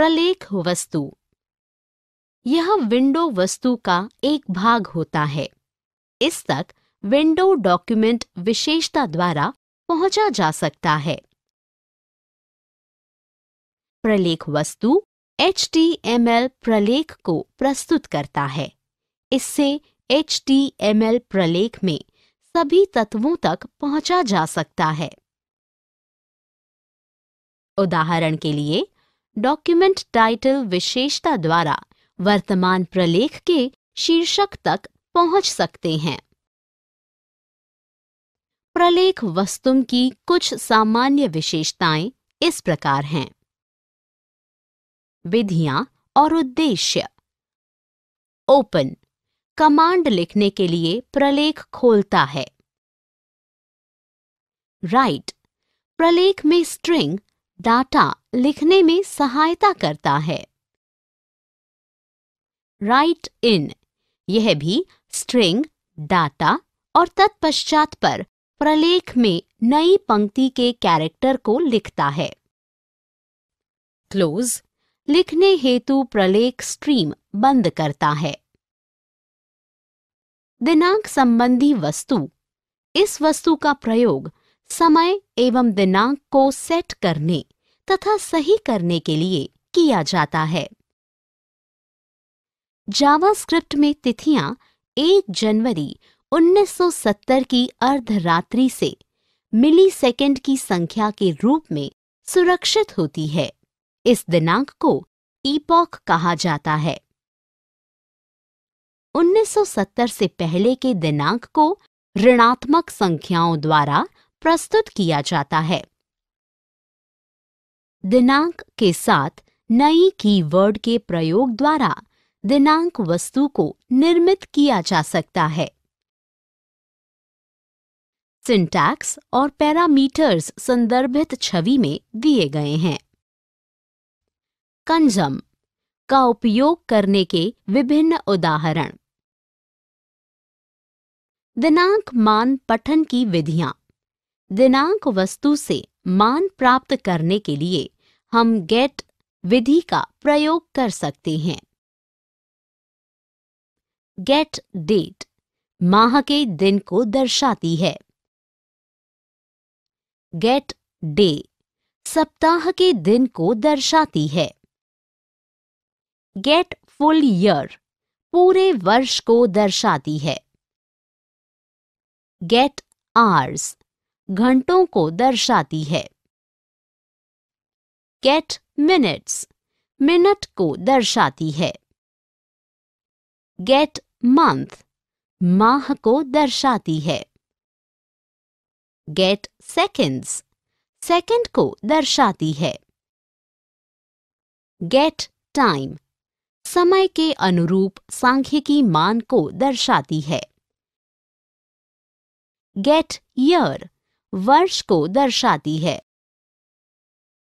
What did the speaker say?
प्रलेख वस्तु यह विंडो वस्तु का एक भाग होता है इस तक विंडो डॉक्यूमेंट विशेषता द्वारा पहुंचा जा सकता है प्रलेख वस्तु HTML प्रलेख को प्रस्तुत करता है इससे HTML प्रलेख में सभी तत्वों तक पहुंचा जा सकता है उदाहरण के लिए डॉक्यूमेंट टाइटल विशेषता द्वारा वर्तमान प्रलेख के शीर्षक तक पहुंच सकते हैं प्रलेख वस्तुम की कुछ सामान्य विशेषताएं इस प्रकार हैं विधियां और उद्देश्य ओपन कमांड लिखने के लिए प्रलेख खोलता है राइट प्रलेख में स्ट्रिंग डाटा लिखने में सहायता करता है राइट इन यह भी स्ट्रिंग डाटा और तत्पश्चात पर प्रलेख में नई पंक्ति के कैरेक्टर को लिखता है क्लोज लिखने हेतु प्रलेख स्ट्रीम बंद करता है दिनांक संबंधी वस्तु इस वस्तु का प्रयोग समय एवं दिनांक को सेट करने तथा सही करने के लिए किया जाता है जावास्क्रिप्ट में तिथियां 1 जनवरी 1970 की अर्धरात्रि से मिलीसेकंड की संख्या के रूप में सुरक्षित होती है इस दिनांक को ईपॉक कहा जाता है 1970 से पहले के दिनांक को ऋणात्मक संख्याओं द्वारा प्रस्तुत किया जाता है दिनांक के साथ नई कीवर्ड के प्रयोग द्वारा दिनांक वस्तु को निर्मित किया जा सकता है सिंटैक्स और पैरामीटर्स संदर्भित छवि में दिए गए हैं कंजम का उपयोग करने के विभिन्न उदाहरण दिनांक मान पठन की विधियां दिनांक वस्तु से मान प्राप्त करने के लिए हम गेट विधि का प्रयोग कर सकते हैं गेट डेट माह के दिन को दर्शाती है गेट डे सप्ताह के दिन को दर्शाती है गेट फुल ईयर पूरे वर्ष को दर्शाती है गेट आर्स घंटों को दर्शाती है कैट मिनट्स मिनट को दर्शाती है गेट मंथ माह को दर्शाती है गेट सेकेंड्स सेकेंड को दर्शाती है गेट टाइम समय के अनुरूप सांख्यिकी मान को दर्शाती है गेट ईयर वर्ष को दर्शाती है